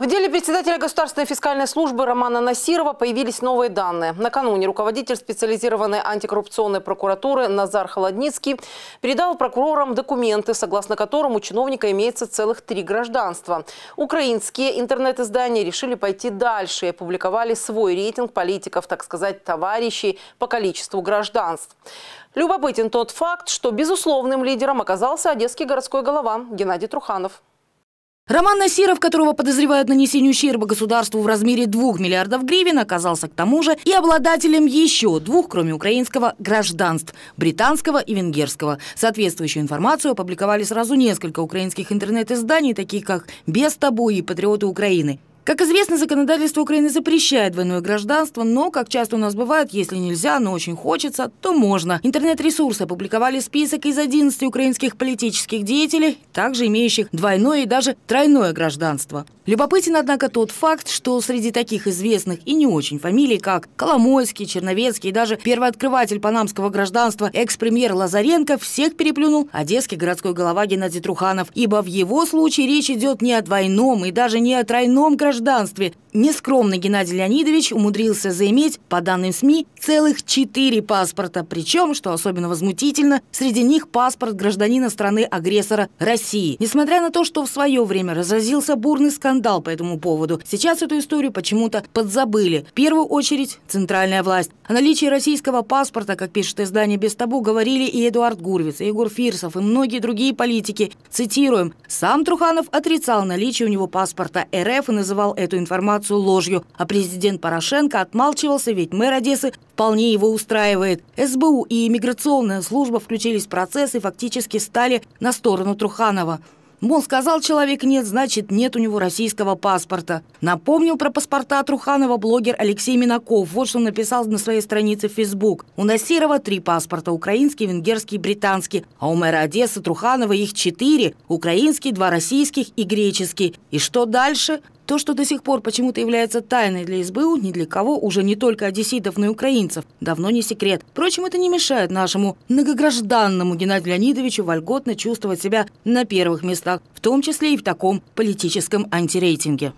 В деле председателя Государственной фискальной службы Романа Насирова появились новые данные. Накануне руководитель специализированной антикоррупционной прокуратуры Назар Холодницкий передал прокурорам документы, согласно которым у чиновника имеется целых три гражданства. Украинские интернет-издания решили пойти дальше и опубликовали свой рейтинг политиков, так сказать, товарищей по количеству гражданств. Любопытен тот факт, что безусловным лидером оказался одесский городской голова Геннадий Труханов. Роман Насиров, которого подозревают нанесение ущерба государству в размере 2 миллиардов гривен, оказался к тому же и обладателем еще двух, кроме украинского, гражданств – британского и венгерского. Соответствующую информацию опубликовали сразу несколько украинских интернет-изданий, таких как «Без тобой» и «Патриоты Украины». Как известно, законодательство Украины запрещает двойное гражданство, но, как часто у нас бывает, если нельзя, но очень хочется, то можно. Интернет-ресурсы опубликовали список из 11 украинских политических деятелей, также имеющих двойное и даже тройное гражданство. Любопытен, однако, тот факт, что среди таких известных и не очень фамилий, как Коломойский, Черновецкий и даже первооткрыватель панамского гражданства экс-премьер Лазаренко, всех переплюнул одесский городской голова Геннадий Труханов, ибо в его случае речь идет не о двойном и даже не о тройном гражданстве, гражданстве нескромный Геннадий Леонидович умудрился заиметь, по данным СМИ, целых четыре паспорта. Причем, что особенно возмутительно, среди них паспорт гражданина страны-агрессора России. Несмотря на то, что в свое время разразился бурный скандал по этому поводу, сейчас эту историю почему-то подзабыли. В первую очередь центральная власть. О наличии российского паспорта, как пишет издание «Без табу», говорили и Эдуард Гурвиц, и Егор Фирсов, и многие другие политики. Цитируем. Сам Труханов отрицал наличие у него паспорта РФ и называл назвал эту информацию ложью, а президент Порошенко отмалчивался, ведь мэр Одессы вполне его устраивает. СБУ и иммиграционная служба включились в процесс и фактически стали на сторону Труханова. Мол, сказал человек «нет», значит, нет у него российского паспорта. Напомнил про паспорта Труханова блогер Алексей Минаков. Вот что он написал на своей странице в Facebook. У Насирова три паспорта – украинский, венгерский и британский. А у мэра Одессы Труханова их четыре – украинский, два российских и греческий. И что дальше? То, что до сих пор почему-то является тайной для СБУ, ни для кого уже не только одесситов, но и украинцев, давно не секрет. Впрочем, это не мешает нашему многогражданному Геннадию Леонидовичу вольготно чувствовать себя на первых местах, в том числе и в таком политическом антирейтинге.